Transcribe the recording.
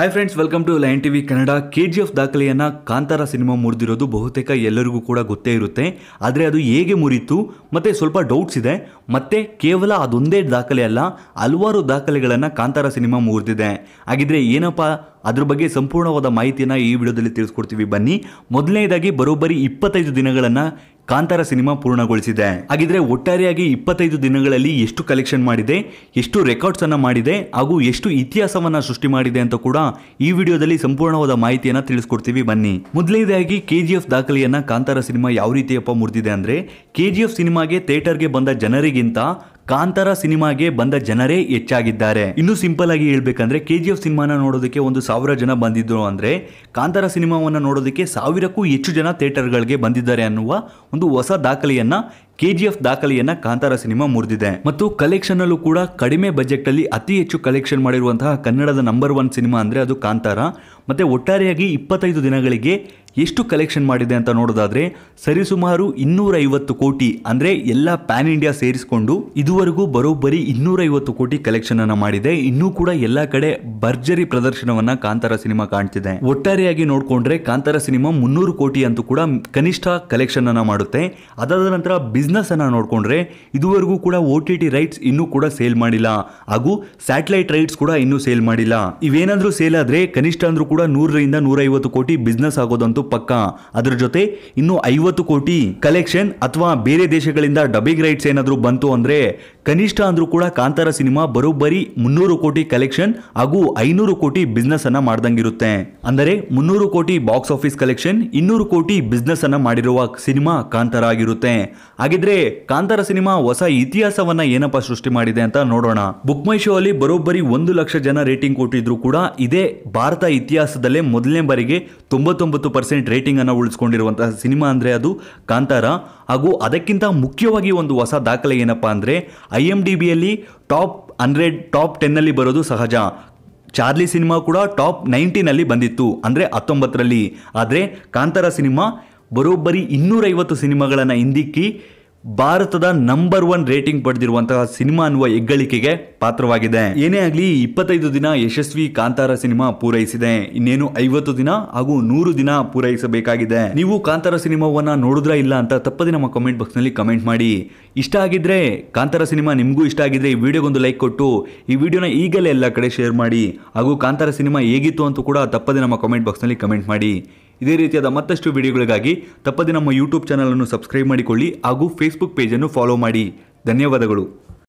hi friends welcome to line TV Kannada K G F ದಾಖಲೆಯನ್ನು Kantara cinema ಮುರಿದಿರೋದು ಬಹುತೇಕ ಎಲ್ಲರಿಗೂ ಕೂಡ ಗೊತ್ತೇ ಇರುತ್ತೆ ಆದರೆ ಅದು ಹೇಗೆ ಮುರಿತು ಮತ್ತು ಸ್ವಲ್ಪ ಡೌಟ್ಸ್ ಇದೆ ಮತ್ತು ಕೇವಲ ಅದೊಂದೇ ದಾಖಲೆ ಅಲ್ಲ ಹಲವಾರು ದಾಖಲೆಗಳನ್ನು ಕಾಂತಾರ ಸಿನಿಮಾ ಮುರಿದಿದೆ ಹಾಗಿದ್ರೆ ಏನಪ್ಪ ಅದ್ರ ಬಗ್ಗೆ ಸಂಪೂರ್ಣವಾದ ಮಾಹಿತಿಯನ್ನು ಈ ವಿಡಿಯೋದಲ್ಲಿ ತಿಳಿಸ್ಕೊಡ್ತೀವಿ ಬನ್ನಿ ಮೊದಲನೇದಾಗಿ ಬರೋಬ್ಬರಿ ಇಪ್ಪತ್ತೈದು ದಿನಗಳನ್ನು ಕಾಂತಾರ ಸಿನಿಮಾ ಪೂರ್ಣಗೊಳಿಸಿದೆ ಹಾಗಿದ್ರೆ ಒಟ್ಟಾರೆಯಾಗಿ ಇಪ್ಪತ್ತೈದು ದಿನಗಳಲ್ಲಿ ಎಷ್ಟು ಕಲೆಕ್ಷನ್ ಮಾಡಿದೆ ಎಷ್ಟು ರೆಕಾರ್ಡ್ಸ್ ಅನ್ನ ಮಾಡಿದೆ ಹಾಗೂ ಎಷ್ಟು ಇತಿಹಾಸವನ್ನ ಸೃಷ್ಟಿ ಮಾಡಿದೆ ಅಂತ ಕೂಡ ಈ ವಿಡಿಯೋದಲ್ಲಿ ಸಂಪೂರ್ಣವಾದ ಮಾಹಿತಿಯನ್ನ ತಿಳಿಸ್ಕೊಡ್ತೀವಿ ಬನ್ನಿ ಮೊದಲನೇದಾಗಿ ಎಫ್ ದಾಖಲೆಯನ್ನ ಕಾಂತಾರ ಸಿನಿಮಾ ಯಾವ ರೀತಿಯಪ್ಪ ಮುರಿದಿದೆ ಅಂದ್ರೆ ಕೆಜಿಎಫ್ ಸಿನಿಮಾಗೆ ಥಿಯೇಟರ್ಗೆ ಬಂದ ಜನರಿಗಿಂತ ಕಾಂತಾರ ಸಿನಿಮಾಗೆ ಬಂದ ಜನರೇ ಹೆಚ್ಚಾಗಿದ್ದಾರೆ ಇನ್ನು ಸಿಂಪಲ್ ಆಗಿ ಹೇಳ್ಬೇಕಂದ್ರೆ ಎಫ್ ಸಿನಿಮಾನ ನೋಡೋದಕ್ಕೆ ಒಂದು ಸಾವಿರ ಜನ ಬಂದಿದ್ರು ಅಂದ್ರೆ ಕಾಂತಾರ ಸಿನಿಮಾವನ್ನು ನೋಡೋದಕ್ಕೆ ಸಾವಿರಕ್ಕೂ ಹೆಚ್ಚು ಜನ ಥಿಯೇಟರ್ಗಳಿಗೆ ಬಂದಿದ್ದಾರೆ ಅನ್ನುವ ಒಂದು ಹೊಸ ದಾಖಲೆಯನ್ನ ಕೆಜಿಎಫ್ ದಾಖಲೆಯನ್ನ ಕಾಂತಾರ ಸಿನಿಮಾ ಮುರಿದಿದೆ ಮತ್ತು ಕಲೆಕ್ಷನ್ ಅಲ್ಲೂ ಕೂಡ ಕಡಿಮೆ ಬಜೆಟ್ ಅಲ್ಲಿ ಅತಿ ಹೆಚ್ಚು ಕಲೆಕ್ಷನ್ ಮಾಡಿರುವಂತಹ ಕನ್ನಡದ ನಂಬರ್ ಒನ್ ಸಿನಿಮಾ ಅಂದ್ರೆ ಅದು ಕಾಂತಾರ ಮತ್ತೆ ಒಟ್ಟಾರೆಯಾಗಿ ಇಪ್ಪತ್ತೈದು ದಿನಗಳಿಗೆ ಎಷ್ಟು ಕಲೆಕ್ಷನ್ ಮಾಡಿದೆ ಅಂತ ನೋಡೋದಾದ್ರೆ ಸರಿಸುಮಾರು ಇನ್ನೂರ ಐವತ್ತು ಕೋಟಿ ಅಂದ್ರೆ ಎಲ್ಲ ಪ್ಯಾನ್ ಇಂಡಿಯಾ ಸೇರಿಸಿಕೊಂಡು ಇದುವರೆಗೂ ಬರೋಬ್ಬರಿ ಇನ್ನೂರ ಐವತ್ತು ಕೋಟಿ ಕಲೆಕ್ಷನ್ ಅನ್ನ ಮಾಡಿದೆ ಇನ್ನೂ ಕೂಡ ಎಲ್ಲಾ ಕಡೆ ಭರ್ಜರಿ ಪ್ರದರ್ಶನವನ್ನ ಕಾಂತಾರ ಸಿನಿಮಾ ಕಾಣ್ತಿದೆ ಒಟ್ಟಾರೆಯಾಗಿ ನೋಡ್ಕೊಂಡ್ರೆ ಕಾಂತಾರ ಸಿನಿಮಾ ಮುನ್ನೂರು ಕೋಟಿ ಅಂತೂ ಕೂಡ ಕನಿಷ್ಠ ಕಲೆಕ್ಷನ್ ಅನ್ನ ಮಾಡುತ್ತೆ ಅದಾದ ನಂತರ ಬಿಸ್ನೆಸ್ಸನ್ನು ನೋಡಿಕೊಂಡ್ರೆ ಇದುವರೆಗೂ ಕೂಡ ಓ ಟಿ ಟಿ ರೈಟ್ಸ್ ಇನ್ನೂ ಕೂಡ ಸೇಲ್ ಮಾಡಿಲ್ಲ ಹಾಗೂ ಸ್ಯಾಟಲೈಟ್ ರೈಟ್ಸ್ ಕೂಡ ಇನ್ನೂ ಸೇಲ್ ಮಾಡಿಲ್ಲ ಇವೇನಾದರೂ ಸೇಲ್ ಆದ್ರೆ ಕನಿಷ್ಠ ಅಂದ್ರೂ ಕೂಡ ನೂರರಿಂದ ನೂರೈವತ್ತು ಕೋಟಿ ಬಿಸ್ನೆಸ್ ಆಗೋದಂತೂ ಪಕ್ಕ ಅದರ ಜೊತೆ ಇನ್ನು ಐವತ್ತು ಕೋಟಿ ಕಲೆಕ್ಷನ್ ಅಥವಾ ಬೇರೆ ದೇಶಗಳಿಂದ ಡಬ್ಬಿಂಗ್ ರೈಟ್ಸ್ ಏನಾದರೂ ಬಂತು ಅಂದರೆ ಕನಿಷ್ಠ ಅಂದ್ರೂ ಕೂಡ ಕಾಂತಾರ ಸಿನಿಮಾ ಬರೋಬ್ಬರಿ ಮುನ್ನೂರು ಕೋಟಿ ಕಲೆಕ್ಷನ್ ಹಾಗೂ ಐನೂರು ಕೋಟಿ ಬಿಸ್ನೆಸ್ ಅನ್ನ ಮಾಡ್ದಂಗಿರುತ್ತೆ ಅಂದರೆ ಮುನ್ನೂರು ಕೋಟಿ ಬಾಕ್ಸ್ ಆಫೀಸ್ ಕಲೆಕ್ಷನ್ ಇನ್ನೂರು ಕೋಟಿ ಬಿಸ್ನೆಸ್ ಅನ್ನ ಮಾಡಿರುವ ಸಿನಿಮಾ ಕಾಂತಾರ ಆಗಿರುತ್ತೆ ಹಾಗಿದ್ರೆ ಕಾಂತಾರ ಸಿನಿಮಾ ಹೊಸ ಇತಿಹಾಸವನ್ನ ಏನಪ್ಪ ಸೃಷ್ಟಿ ಮಾಡಿದೆ ಅಂತ ನೋಡೋಣ ಬುಕ್ ಮೈ ಶೋ ಅಲ್ಲಿ ಬರೋಬ್ಬರಿ ಒಂದು ಲಕ್ಷ ಜನ ರೇಟಿಂಗ್ ಕೊಟ್ಟಿದ್ರು ಕೂಡ ಇದೇ ಭಾರತ ಇತಿಹಾಸದಲ್ಲೇ ಮೊದಲನೇ ಬಾರಿಗೆ ತೊಂಬತ್ತೊಂಬತ್ತು ಪರ್ಸೆಂಟ್ ರೇಟಿಂಗ್ ಅನ್ನ ಉಳಿಸ್ಕೊಂಡಿರುವಂತಹ ಸಿನಿಮಾ ಅಂದ್ರೆ ಅದು ಕಾಂತಾರ ಹಾಗೂ ಅದಕ್ಕಿಂತ ಮುಖ್ಯವಾಗಿ ಒಂದು ಹೊಸ ದಾಖಲೆ ಏನಪ್ಪಾ ಅಂದ್ರೆ ಐ ಎಮ್ ಡಿ ಬಿಯಲ್ಲಿ ಟಾಪ್ ಹಂಡ್ರೆಡ್ ಟಾಪ್ ಟೆನ್ನಲ್ಲಿ ಬರೋದು ಸಹಜ ಚಾರ್ಲಿ ಸಿನಿಮಾ ಕೂಡ ಟಾಪ್ ನೈಂಟಿನಲ್ಲಿ ಬಂದಿತ್ತು ಅಂದರೆ ಹತ್ತೊಂಬತ್ತರಲ್ಲಿ ಆದರೆ ಕಾಂತಾರ ಸಿನಿಮಾ ಬರೋಬ್ಬರಿ ಇನ್ನೂರೈವತ್ತು ಸಿನಿಮಾಗಳನ್ನು ಹಿಂದಿಕ್ಕಿ ಭಾರತದ ನಂಬರ್ ಒನ್ ರೇಟಿಂಗ್ ಪಡೆದಿರುವಂತಹ ಸಿನಿಮಾ ಅನ್ನುವ ಹೆಗ್ಗಳಿಕೆಗೆ ಪಾತ್ರವಾಗಿದೆ ಏನೇ ಆಗಲಿ ಇಪ್ಪತ್ತೈದು ದಿನ ಯಶಸ್ವಿ ಕಾಂತಾರ ಸಿನಿಮಾ ಪೂರೈಸಿದೆ ಇನ್ನೇನು ಐವತ್ತು ದಿನ ಹಾಗೂ ನೂರು ದಿನ ಪೂರೈಸಬೇಕಾಗಿದೆ ನೀವು ಕಾಂತಾರ ಸಿನಿಮಾವನ್ನ ನೋಡಿದ್ರ ಇಲ್ಲ ಅಂತ ತಪ್ಪದೆ ನಮ್ಮ ಕಮೆಂಟ್ ಬಾಕ್ಸ್ ನಲ್ಲಿ ಕಮೆಂಟ್ ಮಾಡಿ ಇಷ್ಟ ಆಗಿದ್ರೆ ಕಾಂತಾರ ಸಿನಿಮಾ ನಿಮಗೂ ಇಷ್ಟ ಆಗಿದ್ರೆ ಈ ವಿಡಿಯೋಗೊಂದು ಲೈಕ್ ಕೊಟ್ಟು ಈ ವಿಡಿಯೋನ ಈಗಲೇ ಎಲ್ಲ ಕಡೆ ಶೇರ್ ಮಾಡಿ ಹಾಗೂ ಕಾಂತಾರ ಸಿನಿಮಾ ಹೇಗಿತ್ತು ಅಂತೂ ಕೂಡ ತಪ್ಪದೆ ನಮ್ಮ ಕಮೆಂಟ್ ಬಾಕ್ಸ್ ನಲ್ಲಿ ಕಮೆಂಟ್ ಮಾಡಿ ಇದೇ ರೀತಿಯಾದ ಮತ್ತಷ್ಟು ವಿಡಿಯೋಗಳಿಗಾಗಿ ತಪ್ಪದೆ ನಮ್ಮ ಯೂಟ್ಯೂಬ್ ಚಾನಲನ್ನು ಸಬ್ಸ್ಕ್ರೈಬ್ ಮಾಡಿಕೊಳ್ಳಿ ಹಾಗೂ ಫೇಸ್ಬುಕ್ ಪೇಜನ್ನು ಫಾಲೋ ಮಾಡಿ ಧನ್ಯವಾದಗಳು